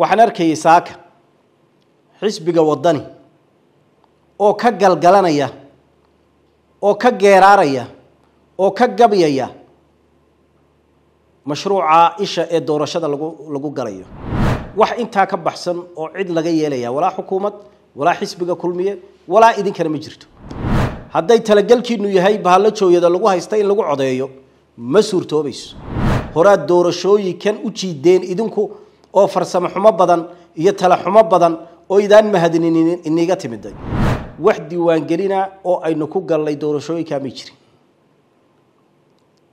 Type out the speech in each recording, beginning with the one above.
waxaan arkayay saaka xisbiga waddani oo ka galgalanaya oo ka geeraaraya oo ka gabyaya mashruuca isha ee doorashada lagu lagu galayo wax intaa ka baxsan oo cid laga yeelaya walaa xukuumad walaa xisbiga kulmiye walaa idinkana ma jirto hadday talagelkiinnu yahay bahallo jooyada lagu haysta in lagu codeeyo ma suurtoobayso horaad doorashooyinkan u jiideen idinku oo farsamo xumo badan iyo tala xumo badan oo idaan mahadinin iniga timiday wax diiwaangelina oo aynu ku gallay doorashooyinkaa may jirin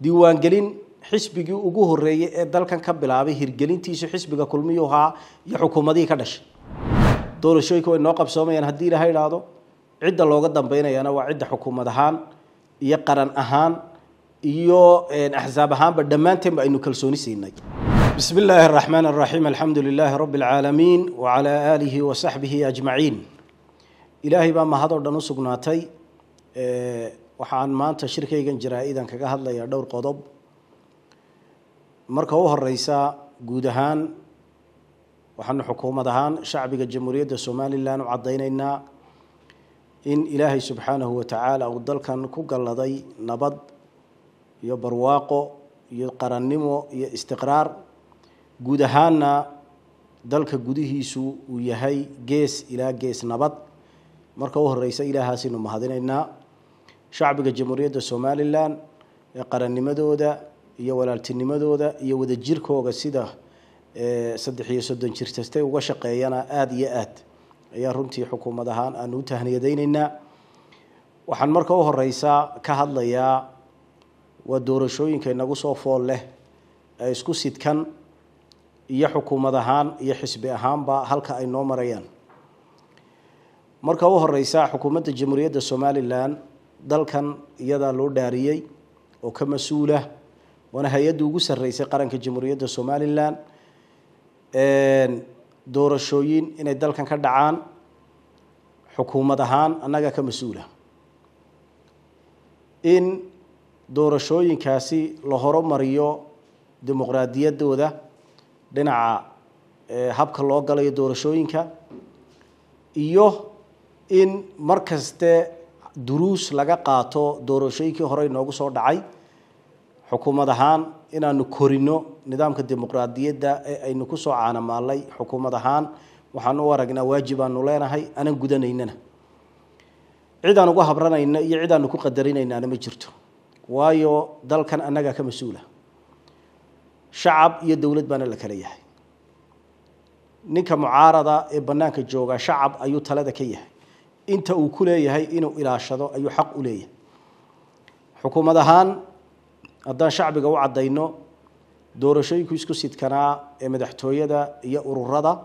diiwaangelin xisbigii ugu horreeyey ee dalkan ka bilaabay hirgelintiisu xisbiga kulmiyuu ahaa iyo xukuumadihii ka dhashay doorashooyinka way noo qabsoomayaan haddii ilaha idhaahdo cidda looga dambaynayana waa cidda xukuumad ahaan iyo qaran ahaan iyo eh, axsaab ahaanba dhammaanteenba aynu kalsooni siinay بسم الله الرحمن الرحيم الحمد لله رب العالمين وعلى آله وصحبه أجمعين إلهي بaa mahadoo dhan u sugnaatay eh, waxaan maanta shirkaygan jaraa-idan kaga hadlayaa dhowr qodob marka u horeysa guud ahaan waxaanu xukuumad ahaan shacbiga jamhuuriyadda somalilan u caddaynaynaa in ilaahay subxaanahu watacaala uu dalkan ku galladay nabad iyo barwaaqo iyo qarannimo iyo istiqraar guud ahaanna dalka gudihiisu uu yahay gees ilaa gees nabad marka u horeysa ilaahaasaynu mahadinaynaa shacbiga jamhuuriyadda somalilan ee qarannimadooda iyo walaaltinimadooda iyo wadajirkooga sida saddex iyo soddon jirtastay uga shaqeeyana aada iyo aad ayaa runtii xukuumad ahaan aan u tahniyadaynaynaa waxaan marka u horeysa ka hadlayaa waa doorashooyinka inagu soo fool leh ee isku sidkan iyo xukuumad ahaan iyo xisbi ahaanba halka ay noo marayaan marka u horeysa xukuumadda jamhuuriyadda somalilan dalkan iyadaa loo dhaariyey oo ka mas-uula waana hay-adda ugu sarreysay qaranka jamhuuriyadda somalilan doorashooyin inay dalkan ka dhacaan xukuumad ahaan annaga ka mas-uula in doorashooyinkaasi la horumariyo dimuqraadiyaddooda dhinaca eh, habka loo galayo doorashooyinka iyo in mar kaste duruus laga qaato doorashooyinkii horey noogu soo dhacay xukuumad ahaan inaanu korino nidaamka dimuqraadiyadda ee aynu ku soo caanamaalnay xukuumad ahaan waxaan u aragnaa waajib aanu leenahay anan gudanaynana cid aan uga habranayna iyo cid aanu ku qadarinaynaana ma jirto waayo dalkan annagaa ka mas uulah shacab iyo dowlad baana la kala yahay ninka mucaarada ee banaanka jooga shacab ayuu talada ka yahay inta uu ku leeyahay inuu ilaashado ayuu xaq u leeyahay xukuumad ahaan haddaan shacbiga u cadayno doorashooyinku isku sidkanaa ee madaxtooyada iyo ururada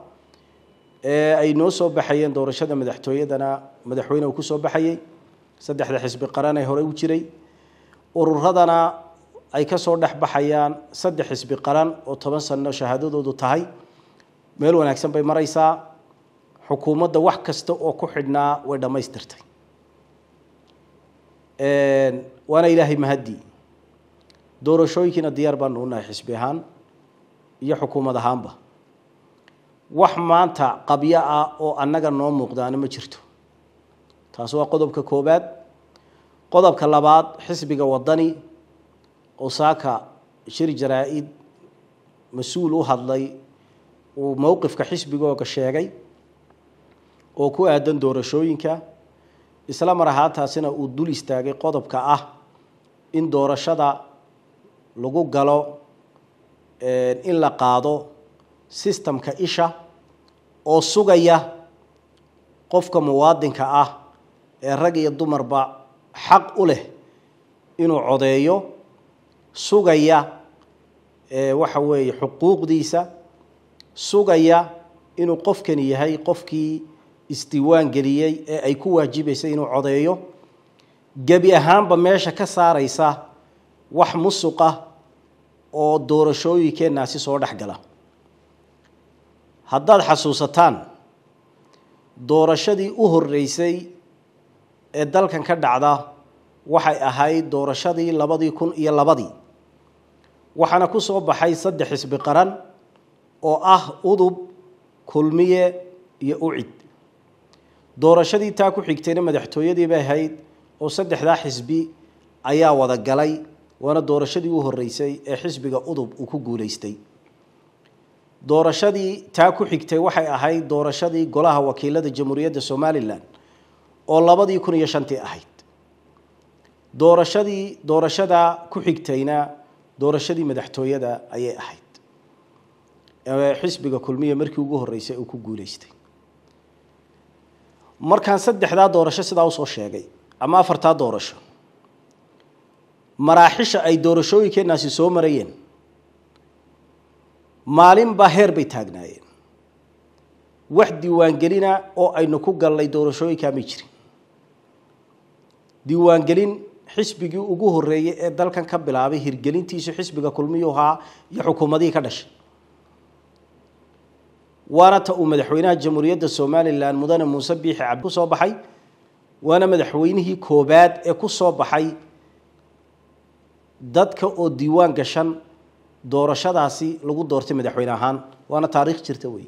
ee ay noo soo baxayeen doorashada madaxtooyadana madaxweyne uu ku soo baxayey saddexda xisbi qaranee horey u jiray ururadana ay ka soo dhex baxayaan saddex xisbi qaran oo toban sanno shahaadadoodu tahay meel wanaagsan bay maraysaa xukuumadda wax kasta oo ku xidhnaa way dhammaystirtay waana ilaahay mahaddi doorashooyinkiina diyaar baanu unahay xisbi ahaan iyo xukuumad ahaanba wax maanta qabyo ah oo annaga noo muuqdaana ma jirto taas waa qodobka koobaad qodobka labaad xisbiga wadani osaka shir jaraa-id mas-uul u hadlay uu mowqifka xisbigooga sheegay oo ku aadan doorashooyinka isla mar ahaantaasina uu dul istaagay qodobka ah in doorashada lagu galo in la qaado sistamka isha oo sugaya qofka muwaadinka ah ee rag iyo dumarba xaq u leh inuu codeeyo sugaya waxa weeye xuquuqdiisa sugaya inuu qofkani yahay qofkii isdiiwaan geliyey ee ay ku waajibaysay inuu codeeyo gebi ahaanba meesha ka saaraysa wax musuqa oo doorashooyinkeennaasi soo dhex gala haddaad xasuusataan doorashadii u horreysay ee dalkan ka dhacda waxay ahayd doorashadii labadii kun iyo labadii waxaana ku soo baxay saddex xisbi qaran oo ah udub kulmiye iyo ucid doorashadii taa ku xigtayna madaxtooyadiibay bay ahayd oo saddexdaa xisbi ayaa wada galay waana doorashadii u horreysay ee xisbiga udub uu ku guulaystay doorashadii taa ku xigtay waxay ahayd doorashadii golaha wakiilada jamhuuriyadda somalilan oo labadii kun iyo shantii ahayd doorashadii doorashadaa ku xigtayna doorashadii madaxtooyada ayay ahayd xisbiga kulmiya markii ugu horreysay uu ku guulaystay markaan saddexdaa doorasho sidaa usoo sheegay ama afartaa doorasho maraaxisha ay doorashooyinkeennaasi soo marayeen maalinbaa heer bay taagnaayeen wax diiwaangelina oo aynu ku gallay doorashooyinkaa may jirin diiwaangelin xisbigii ugu horeeyey ee dalkan ka bilaabay hirgelintiisu xisbiga kulmiyuhaa iyo xukuumadihii ka dhashay waana ta uu madaxweynaha jamhuuriyadda somalilan mudane muuse biixi cabdi kusoo baxay waana madaxweynihii koobaad ee ku soo baxay dadka oo diiwaan gashan doorashadaasi lagu doortay madaxweyne ahaan waana taariikh jirta wey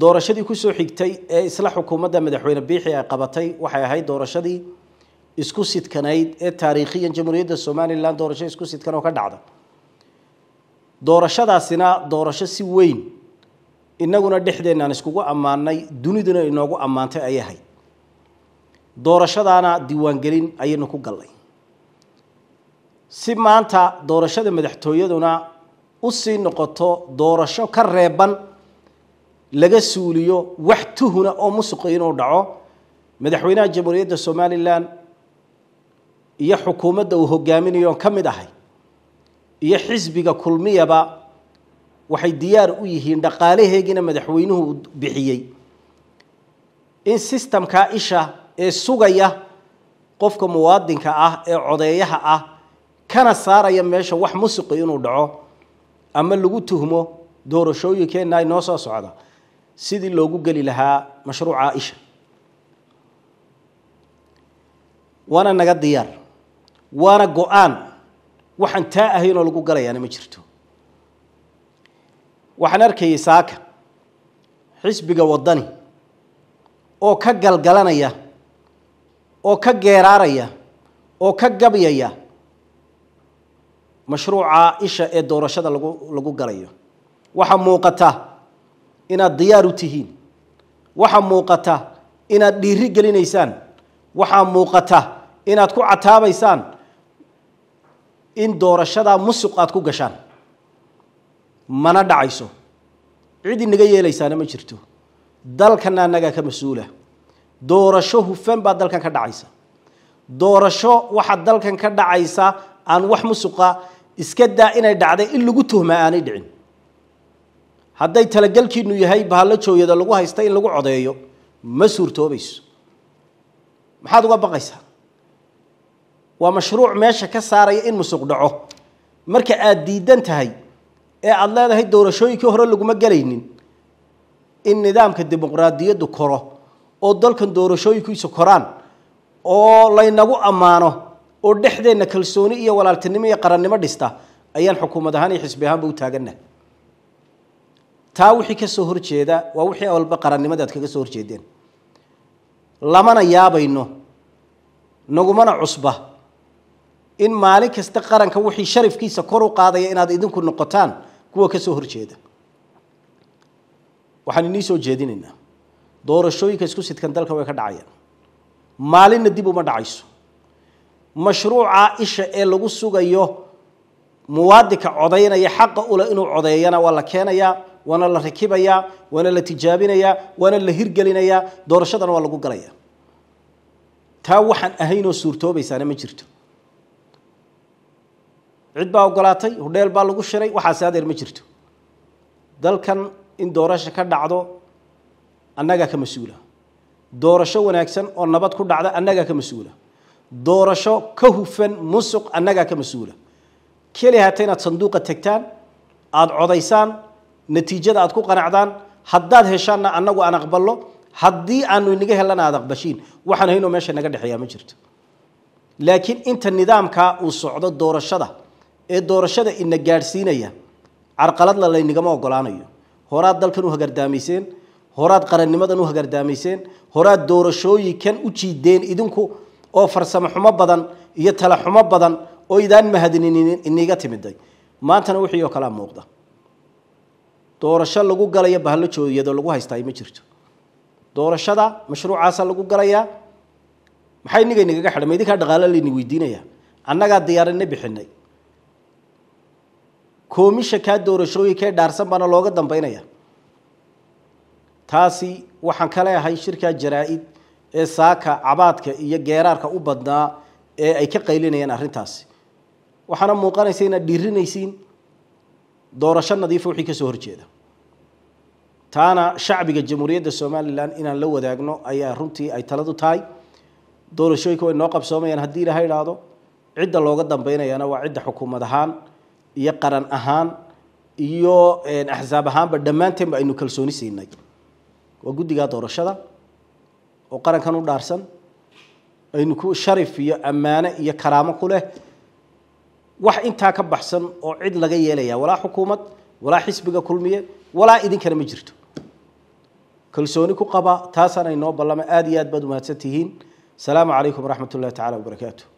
doorashadii kusoo xigtay ee isla xukuumadda madaxweyne biixi ay qabatay waxay ahayd doorashadii isku sidkanayd ee taariikhiyan jamhuuriyadda somalilan doorasho isku sidkan oo ka dhacda doorashadaasina doorasho si weyn inaguna dhexdeennaan iskugu ammaanay duniduna inoogu ammaantay ay ahayd doorashadaana diiwaangelin ayaynu ku gallay si maanta doorashada madaxtooyaduna u sii noqoto doorasho ka reeban laga suuliyo wax tuhuna oo musuqa inuu dhaco madaxweynaha jamhuuriyadda somalilan iyo xukuumadda uu hogaaminayo on ka mid ahay iyo xisbiga kulmiyaba waxay diyaar u yihiin dhaqaalaheegiina madaxweynuhu bixiyey in sistamkaa isha ee sugaya qofka muwaadinka ah ee codeeyaha ah kana saaraya meesha wax musiqi inuu dhaco ama lagu tuhmo doorashooyinkeenna noo soo socda sidii loogu geli lahaa mashruuca isha waana naga diyaar waana go-aan waxaan taa ahaynoo lagu galayaana ma jirto waxaan arkayay saaka xisbiga waddani oo ka galgalanaya oo ka geeraaraya oo ka gabyaya mashruuca isha ee doorashada lagu lagu galayo waxaa muuqata inaad diyaar u tihiin waxaa muuqata inaad dhiiri gelinaysaan waxaa muuqata inaad ku cataabaysaan in doorashadaa musuq aad ku gashaan mana dhacayso cid inaga yeelaysaana ma jirto dalkana annagaa ka mas-uula doorasho hufan baa dalkan ka dhacaysa doorasho waxaa dalkan ka dhacaysa aan wax musuqa iska daa inay dhacday in lagu tuhma aanay dhicin hadday talagelkiinu yahay bahallo jooyada lagu haysta in lagu codeeyo ma suurtoobayso maxaad uga baqaysaa waa mashruuc meesha ka saaraya in musuq dhaco marka aada diidan tahay ee aada leedahay doorashooyinkii hore laguma gelaynin in nidaamka dimuqraadiyaddu koro oo dalkan doorashooyinkiisu koraan oo laynagu ammaano oo dhexdeenna kalsooni iyo walaaltinimo iyo qarannimo dhista ayaan xukuumad ahaan iyo xisbi ahaanba u taaganah taa wixii kasoo horjeeda waa wixii walba qarannimadaad kaga soo horjeedeen lamana yaabayno nagumana cusba in maalin kasta qaranka wixii sharafkiisa kor u qaadaya inaad idinku noqotaan kuwa ka horjeeda waxaan inii soo jeedinaynaa doorashooyinka isku sidkan dalka way ka dhacayaan maalinna dib uma dhacayso mashruuca isha ee lagu sugayo muwaadinka codaynaya xaqa ula inuu codeeyana waa la keenayaa waana la rakibayaa waana la tijaabinayaa waana la hirgelinayaa doorashadana waa lagu galayaa taa waxaan ahaynoo suurtoobaysaana ma jirto cid baa ogolaatay hudheel baa lagu shiray waxaase adeer ma jirto dalkan in doorasho ka dhacdo annagaa ka mas-uula doorasho wanaagsan oo nabad ku dhacda annagaa ka mas-uula doorasho ka hufan musuq annagaa ka mas-uula keli hata inaad sanduuqa tegtaan aada codaysaan natiijada aad ku qanacdaan haddaad heshaanna annagu aan aqballo haddii aanu inaga helana aada aqbashiin waxaan haynoo meesha naga dhexeeyaa ma jirto laakiin inta nidaamkaa uu socdo doorashada ee doorashada ina gaadhsiinaya carqaladla laynagama ogolaanayo horaad dalkan u hagardaamayseen horaad qarannimadan u hagardaamayseen horaad doorashooyinkan u jiideen idinku oo farsamo xumo badan iyo tala xumo badan oo idaan mahadinin iniga timiday maantana wixii oo kalea muuqda doorasho lagu galaya bahalo jooyado lagu haystaay ma jirto doorashada mashruucaasa lagu galayaa maxaa iniga inagaga xidhay idinkaa dhaqaalo layni annagaa diyaarine bixinay koomisha kaa doorashooyinkee dhaarsan baana looga dambaynaya taasi waxaan kale ahay shirkaa jaraaid ee saaka cabaadka iyo geeraarka u badnaa ee ay ka qaylinayeen arrintaasi waxaana muuqanaysa inaad dhiirinaysiin doorasho nadiifa ah wixii ka horjeeda taana shacbiga jamhuuriyadda somalilan inaan la wadaagno ayaa runtii ay taladu tahay doorashooyinka way noo qabsoomayaan haddii ilaha idhaahdo cidda looga dambaynayana waa cidda xukuumad ahaan iyo qaran ahaan iyo eh, axsaab ahaanba dhammaanteenba aynu kalsooni siinay waa guddigaa doorashada oo qarankan u dhaarsan aynu ku sharif iyo ammaano iyo karaamo ku leh wax intaa ka baxsan oo cid laga yeelaya walaa xukuumad walaa xisbiga kulmiye walaa idinkana ma jirto kalsooni ku qaba taasaan aynoo ballama aada iyo aad baad umahadsan tihiin asalaamu calaykum waraxmat tacala wabarakaatu